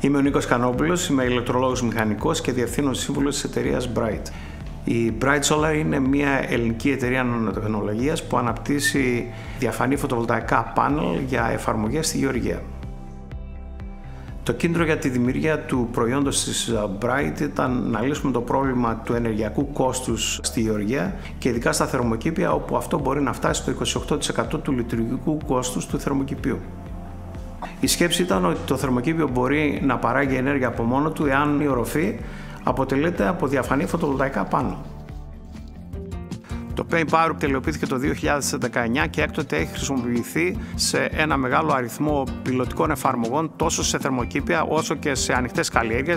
Είμαι ο Νίκος Κανόπουλος, είμαι ηλεκτρολόγος μηχανικός και διευθύνων σύμβουλος της εταιρείας Bright. Η Bright Solar είναι μια ελληνική εταιρεία νανοτεχνολογίας που αναπτύσσει διαφανή φωτοβολταϊκά πάνελ για εφαρμογές στη γεωργία. Το κίνητρο για τη δημιουργία του προϊόντος της ε, Bright ήταν να λύσουμε το πρόβλημα του ενεργειακού κόστους στη γεωργία και ειδικά στα θερμοκήπια όπου αυτό μπορεί να φτάσει στο 28% του λειτουργικού κόστους του θερμοκηπίου. Η σκέψη ήταν ότι το θερμοκήπιο μπορεί να παράγει ενέργεια από μόνο του εάν η οροφή αποτελείται από διαφανή φωτοβολταϊκά πάνω. Το Pain Power τελειοποιήθηκε το 2019 και έκτοτε έχει χρησιμοποιηθεί σε ένα μεγάλο αριθμό πιλωτικών εφαρμογών τόσο σε θερμοκήπια όσο και σε ανοιχτές καλλιέργειες,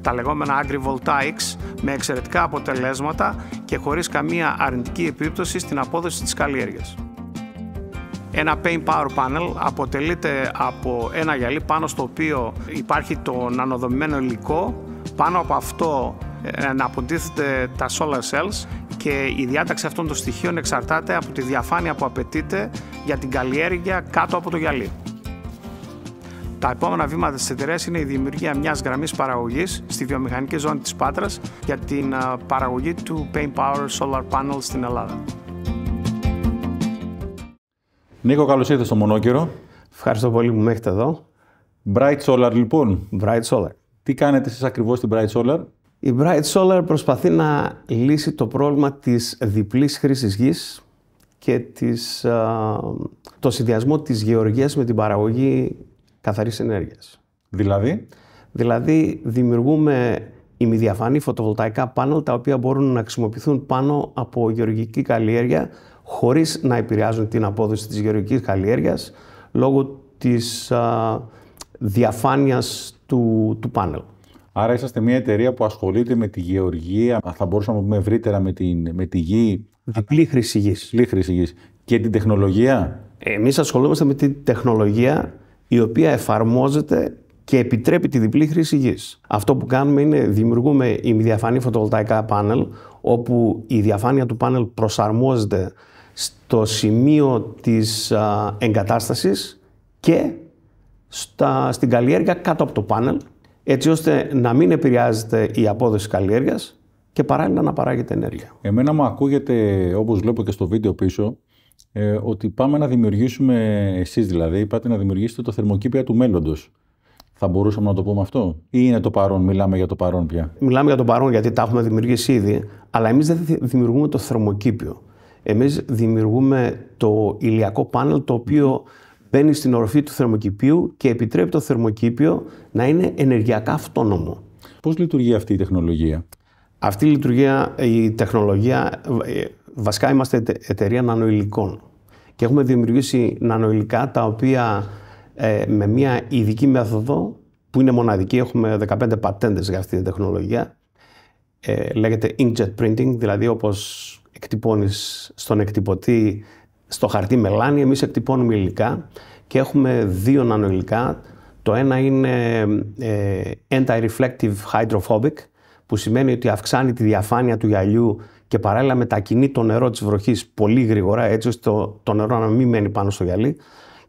τα λεγόμενα agrivoltaics, με εξαιρετικά αποτελέσματα και χωρίς καμία αρνητική επίπτωση στην απόδοση της καλλιέργειας. Ένα Pain power panel αποτελείται από ένα γυαλί πάνω στο οποίο υπάρχει το νανοδομημένο υλικό, πάνω από αυτό ε, να αποτίθεται τα solar cells και η διάταξη αυτών των στοιχείων εξαρτάται από τη διαφάνεια που απαιτείται για την καλλιέργεια κάτω από το γυαλί. Τα επόμενα βήματα τη εταιρεία είναι η δημιουργία μιας γραμμής παραγωγής στη βιομηχανική ζώνη της Πάτρας για την παραγωγή του Pain Power Solar Panel στην Ελλάδα. Νίκο, καλώς ήρθατε στο Μονόκυρο. Ευχαριστώ πολύ που με έχετε εδώ. Bright Solar, λοιπόν. Bright Solar. Τι κάνετε εσείς ακριβώς στην Bright Solar, η Bright Solar προσπαθεί να λύσει το πρόβλημα της διπλής χρήσης γης και της, το συνδυασμό της γεωργίας με την παραγωγή καθαρής ενέργειας. Δηλαδή? Δηλαδή δημιουργούμε ημιδιαφανή φωτοβολταϊκά πάνελ τα οποία μπορούν να χρησιμοποιηθούν πάνω από γεωργική καλλιέργεια χωρίς να επηρεάζουν την απόδοση της γεωργικής καλλιέργειας λόγω της διαφάνειας του, του πάνελ. Άρα είσαστε μια εταιρεία που ασχολείται με τη γεωργία, θα μπορούσαμε να πούμε ευρύτερα με, την, με τη γη. Διπλή χρήση γης. Διπλή χρήση γης. Και την τεχνολογία. Εμείς ασχολούμαστε με την τεχνολογία η οποία εφαρμόζεται και επιτρέπει τη διπλή χρήση γης. Αυτό που κάνουμε είναι δημιουργούμε ημιδιαφανή φωτοβολταϊκά πάνελ όπου η διαφάνεια του πάνελ προσαρμόζεται στο σημείο της εγκατάστασης και στα, στην καλλιέργεια κάτω από το πάνελ έτσι ώστε να μην επηρεάζεται η απόδοση καλλιέργειας και παράλληλα να παράγεται ενέργεια. Εμένα μου ακούγεται, όπως βλέπω και στο βίντεο πίσω, ε, ότι πάμε να δημιουργήσουμε, εσείς δηλαδή, είπατε να δημιουργήσετε το θερμοκήπια του μέλλοντος. Θα μπορούσαμε να το πούμε αυτό, ή είναι το παρόν, μιλάμε για το παρόν πια. Μιλάμε για το παρόν γιατί τα έχουμε δημιουργήσει ήδη, αλλά εμείς δεν δημιουργούμε το θερμοκήπιο. Εμείς δημιουργούμε το ηλιακό πάνελ το οποίο μπαίνει στην οροφή του θερμοκηπίου και επιτρέπει το θερμοκήπιο να είναι ενεργειακά αυτόνομο. Πώς λειτουργεί αυτή η τεχνολογία? Αυτή η λειτουργία, η τεχνολογία, ε, βασικά είμαστε εταιρεία νανοηλικών και έχουμε δημιουργήσει νανοηλικά τα οποία ε, με μια ειδική μέθοδο που είναι μοναδική, έχουμε 15 πατέντες για αυτή την τεχνολογία, ε, λέγεται inkjet printing, δηλαδή όπως εκτυπώνεις στον εκτυπωτή στο χαρτί μελάνι, εμείς εκτυπώνουμε υλικά και έχουμε δύο νανοηλικά. Το ένα είναι ε, anti-reflective hydrophobic, που σημαίνει ότι αυξάνει τη διαφάνεια του γυαλιού και παράλληλα μετακινεί το νερό της βροχής πολύ γρήγορα, έτσι ώστε το, το νερό να μην μένει πάνω στο γυαλί.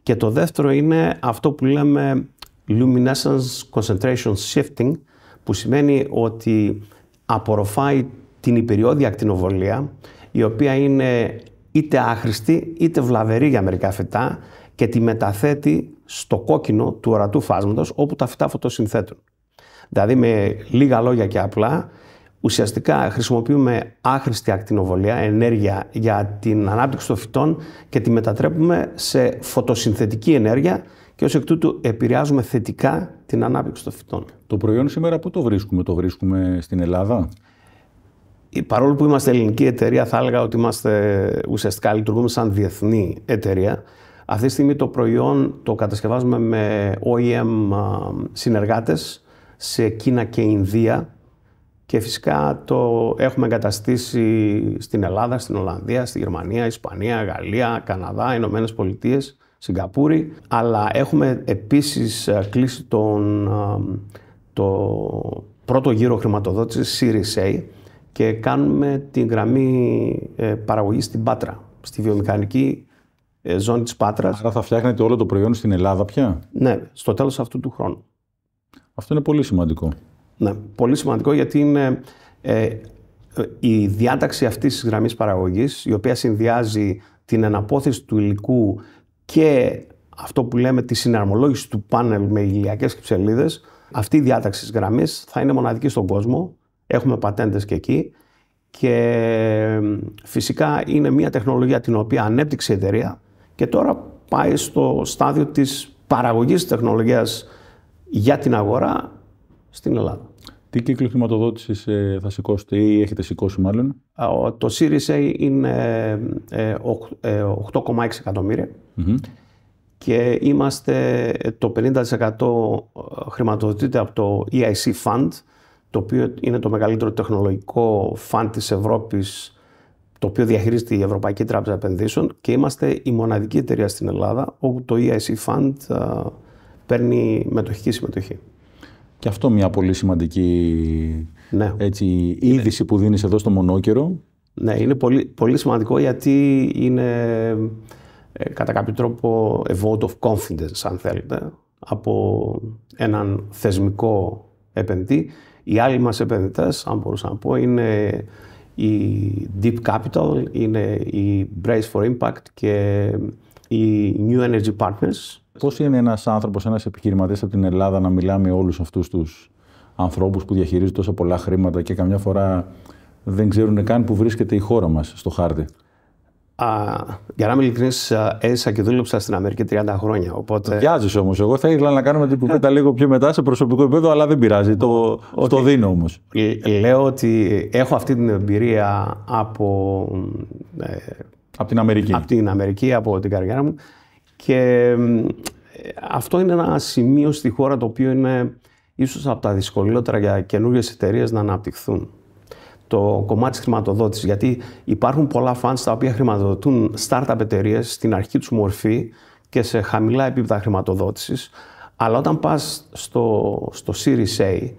Και το δεύτερο είναι αυτό που λέμε luminescence concentration shifting, που σημαίνει ότι απορροφάει την υπηριώδη ακτινοβολία, η οποία είναι είτε άχρηστη είτε βλαβερή για μερικά φυτά και τη μεταθέτει στο κόκκινο του ορατού φάσματος όπου τα φυτά φωτοσυνθέτουν. Δηλαδή με λίγα λόγια και απλά ουσιαστικά χρησιμοποιούμε άχρηστη ακτινοβολία, ενέργεια για την ανάπτυξη των φυτών και τη μετατρέπουμε σε φωτοσυνθετική ενέργεια και ως εκ τούτου επηρεάζουμε θετικά την ανάπτυξη των φυτών. Το προϊόν σήμερα πού το βρίσκουμε, το βρίσκουμε στην Ελλάδα? παρόλο που είμαστε ελληνική εταιρεία, θα έλεγα ότι είμαστε ουσιαστικά λειτουργούμε σαν διεθνή εταιρεία. Αυτή τη στιγμή το προϊόν το κατασκευάζουμε με OEM συνεργάτες σε Κίνα και Ινδία και φυσικά το έχουμε εγκαταστήσει στην Ελλάδα, στην Ολλανδία, στη Γερμανία, Ισπανία, Γαλλία, Καναδά, Ηνωμένες Πολιτείες, Σιγκαπούρη. Αλλά έχουμε επίσης ε, κλείσει τον, το πρώτο γύρο χρηματοδότησης Series A και κάνουμε την γραμμή ε, παραγωγή στην Πάτρα, στη βιομηχανική ε, ζώνη της Πάτρας. Άρα θα φτιάχνετε όλο το προϊόν στην Ελλάδα πια. Ναι, στο τέλος αυτού του χρόνου. Αυτό είναι πολύ σημαντικό. Ναι, πολύ σημαντικό γιατί είναι ε, η διάταξη αυτής της γραμμής παραγωγής, η οποία συνδυάζει την αναπόθεση του υλικού και αυτό που λέμε τη συναρμολόγηση του πάνελ με ηλιακές κυψελίδε, αυτή η διάταξη της γραμμής θα είναι μοναδική στον κόσμο Έχουμε πατέντες και εκεί και φυσικά είναι μια τεχνολογία την οποία ανέπτυξε η εταιρεία και τώρα πάει στο στάδιο της παραγωγής τεχνολογίας για την αγορά στην Ελλάδα. Τι κύκλο χρηματοδότησης ε, θα σηκώσετε ή έχετε σηκώσει μάλλον. Το Series A είναι 8,6 ε, ε, εκατομμυρια και είμαστε το 50% χρηματοδοτείται από το EIC Fund το οποίο είναι το μεγαλύτερο τεχνολογικό φαν της Ευρώπης, το οποίο διαχειρίζεται η Ευρωπαϊκή Τράπεζα Επενδύσεων και είμαστε η μοναδική εταιρεία στην Ελλάδα όπου το EIC Fund α, ε, παίρνει μετοχική συμμετοχή. Και αυτό μια πολύ σημαντική ναι. έτσι, είδηση που δίνεις εδώ στο μονόκερο. Ναι, είναι πολύ, πολύ σημαντικό γιατί είναι ε, κατά κάποιο τρόπο a vote of confidence, αν θέλετε, από έναν θεσμικό επενδυτή οι άλλοι μας επενδυτές, αν μπορούσα να πω, είναι η Deep Capital, είναι η Brace for Impact και οι New Energy Partners. Πώς είναι ένας άνθρωπος, ένας επιχειρηματής από την Ελλάδα να μιλάμε με όλους αυτούς τους ανθρώπους που διαχειρίζουν τόσα πολλά χρήματα και καμιά φορά δεν ξέρουν καν που βρίσκεται η χώρα μας στο χάρτη. Α, για να είμαι ειλικρινής, έζησα και δούλεψα στην Αμερική 30 χρόνια. Οπότε... Βιάζεις όμως. Εγώ θα ήθελα να κάνουμε την κουβέντα λίγο πιο μετά σε προσωπικό επίπεδο, αλλά δεν πειράζει. Το, το δίνω όμως. Ε, ε, λέω ότι έχω αυτή την εμπειρία από. Ε, από την Αμερική. Από την Αμερική, από την καριέρα μου. Και αυτό είναι ένα σημείο στη χώρα το οποίο είναι ίσως από τα δυσκολότερα για καινούριε εταιρείες να αναπτυχθούν το κομμάτι της χρηματοδότησης. Γιατί υπάρχουν πολλά funds τα οποία χρηματοδοτούν startup εταιρείες στην αρχή τους μορφή και σε χαμηλά επίπεδα χρηματοδότησης. Αλλά όταν πας στο, στο Series A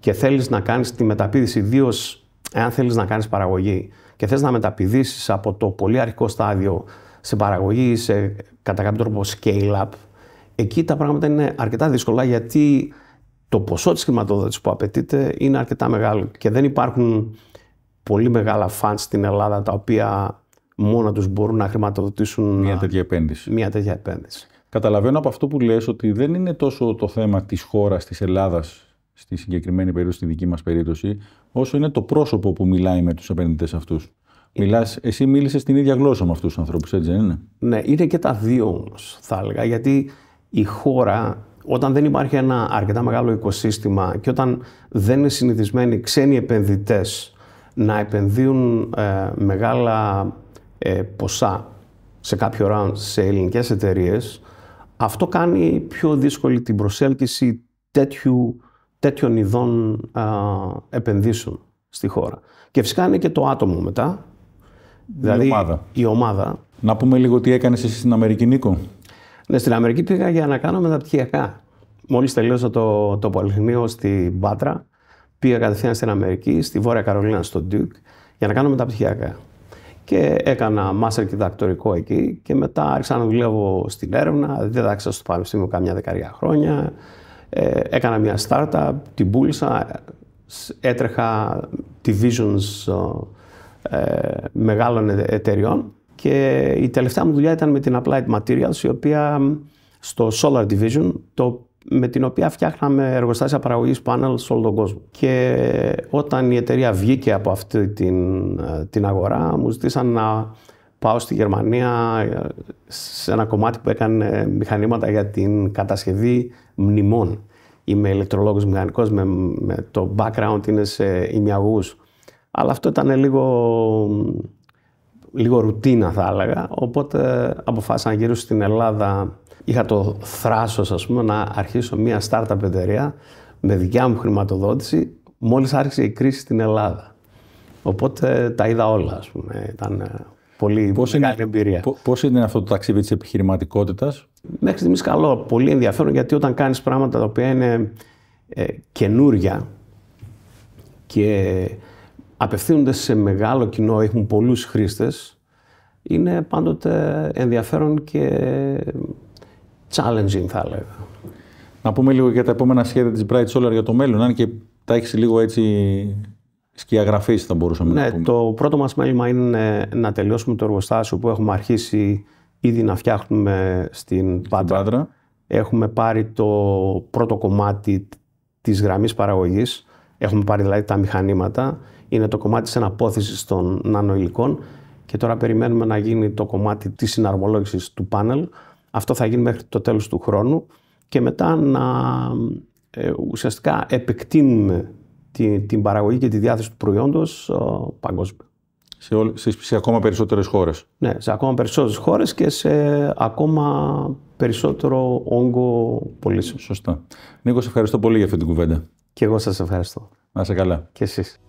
και θέλεις να κάνεις τη μεταπίδηση, ιδίως εάν θέλεις να κάνεις παραγωγή και θες να μεταπηδήσεις από το πολύ αρχικό στάδιο σε παραγωγή ή σε κατά κάποιο τρόπο scale-up, εκεί τα πράγματα είναι αρκετά δύσκολα γιατί το ποσό της χρηματοδότησης που απαιτείται είναι αρκετά μεγάλο και δεν υπάρχουν πολύ μεγάλα φαν στην Ελλάδα τα οποία μόνο τους μπορούν να χρηματοδοτήσουν μια τέτοια επένδυση. Μια τέτοια επένδυση. Καταλαβαίνω από αυτό που λες ότι δεν είναι τόσο το θέμα της χώρας, της Ελλάδας στη συγκεκριμένη περίπτωση, στη δική μας περίπτωση, όσο είναι το πρόσωπο που μιλάει με τους επενδυτές αυτούς. Ε, Μιλάς, εσύ μίλησες την ίδια γλώσσα με αυτούς τους ανθρώπους, έτσι δεν είναι. Ναι, είναι και τα δύο όμως, θα έλεγα. Γιατί η χώρα όταν δεν υπάρχει ένα αρκετά μεγάλο οικοσύστημα και όταν δεν είναι συνηθισμένοι ξένοι επενδυτές να επενδύουν ε, μεγάλα ε, ποσά σε κάποιο round σε ελληνικές εταιρείες, αυτό κάνει πιο δύσκολη την προσέλκυση τέτοιου, τέτοιων ειδών επενδύσεων στη χώρα. Και φυσικά είναι και το άτομο μετά, η δηλαδή, ομάδα. η ομάδα. Να πούμε λίγο τι έκανες εσύ στην Αμερική, Νίκο. Ναι, στην Αμερική πήγα για να κάνω μεταπτυχιακά. Μόλις τελείωσα το, το στην Πάτρα, πήγα κατευθείαν στην Αμερική, στη Βόρεια Καρολίνα, στο Duke, για να κάνω μεταπτυχιακά. Και έκανα μάστερ και διδακτορικό εκεί και μετά άρχισα να δουλεύω στην έρευνα, δίδαξα στο Πανεπιστήμιο καμιά δεκαετία χρόνια, ε, έκανα μια startup, την πούλησα, έτρεχα divisions ε, ε μεγάλων εταιριών και η τελευταία μου δουλειά ήταν με την Applied Materials, η οποία στο Solar Division, το, με την οποία φτιάχναμε εργοστάσια παραγωγής πάνελ σε όλο τον κόσμο. Και όταν η εταιρεία βγήκε από αυτή την, ε, την αγορά, μου ζητήσαν να πάω στη Γερμανία ε, σε ένα κομμάτι που έκανε μηχανήματα για την κατασκευή μνημών. Είμαι ηλεκτρολόγος μηχανικός, με, με το background είναι σε ημιαγού. Αλλά αυτό ήταν λίγο λίγο ρουτίνα θα έλεγα, οπότε αποφάσισα να γύρω στην Ελλάδα. Είχα το θράσος ας πούμε να αρχίσω μια startup εταιρεία με δικιά μου χρηματοδότηση μόλις άρχισε η κρίση στην Ελλάδα. Οπότε τα είδα όλα ας πούμε. Ήταν ε, πολύ πώς μεγάλη εμπειρία. Πώς είναι αυτό το ταξίδι της επιχειρηματικότητας? Μέχρι στιγμής καλό, πολύ ενδιαφέρον γιατί όταν κάνεις πράγματα τα οποία είναι ε, καινούρια και απευθύνονται σε μεγάλο κοινό, έχουν πολλούς χρήστες, είναι πάντοτε ενδιαφέρον και challenging θα έλεγα. Να πούμε λίγο για τα επόμενα σχέδια της Bright Solar για το μέλλον, αν και τα έχεις λίγο έτσι σκιαγραφίσει θα μπορούσαμε ναι, να πούμε. Ναι, Το πρώτο μας μέλημα είναι να τελειώσουμε το εργοστάσιο που έχουμε αρχίσει ήδη να φτιάχνουμε στην, στην Έχουμε πάρει το πρώτο κομμάτι της γραμμής παραγωγής, έχουμε πάρει δηλαδή τα μηχανήματα είναι το κομμάτι της αναπόθεσης των νανοηλικών και τώρα περιμένουμε να γίνει το κομμάτι της συναρμολόγησης του πάνελ. Αυτό θα γίνει μέχρι το τέλος του χρόνου και μετά να ε, ουσιαστικά επεκτείνουμε τη, την παραγωγή και τη διάθεση του προϊόντος ε, παγκόσμια. Σε, σε, ακόμα περισσότερες χώρες. Ναι, σε ακόμα περισσότερες χώρες και σε ακόμα περισσότερο όγκο πωλήσεων. Σωστά. Νίκος, ευχαριστώ πολύ για αυτή την κουβέντα. Και εγώ σας ευχαριστώ. Να είσαι καλά. Και εσείς.